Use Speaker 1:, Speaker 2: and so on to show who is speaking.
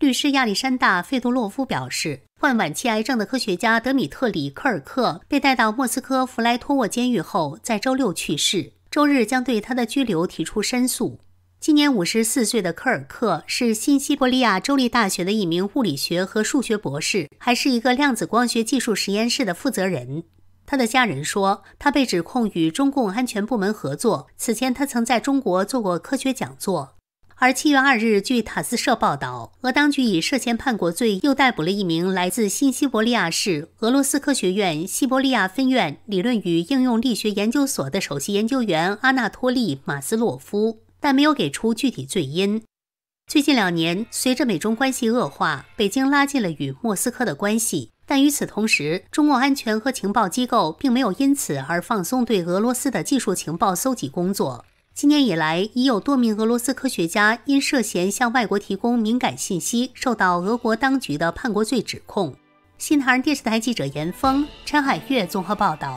Speaker 1: 律师亚历山大·费多洛夫表示，患晚期癌症的科学家德米特里·科尔克被带到莫斯科弗莱托沃监狱后，在周六去世。周日将对他的拘留提出申诉。今年五十四岁的科尔克是新西伯利亚州立大学的一名物理学和数学博士，还是一个量子光学技术实验室的负责人。他的家人说，他被指控与中共安全部门合作。此前，他曾在中国做过科学讲座。而七月二日，据塔斯社报道，俄当局以涉嫌叛国罪又逮捕了一名来自新西伯利亚市俄罗斯科学院西伯利亚分院理论与应用力学研究所的首席研究员阿纳托利·马斯洛夫，但没有给出具体罪因。最近两年，随着美中关系恶化，北京拉近了与莫斯科的关系，但与此同时，中共安全和情报机构并没有因此而放松对俄罗斯的技术情报搜集工作。今年以来，已有多名俄罗斯科学家因涉嫌向外国提供敏感信息，受到俄国当局的叛国罪指控。新唐人电视台记者严峰、陈海月综合报道。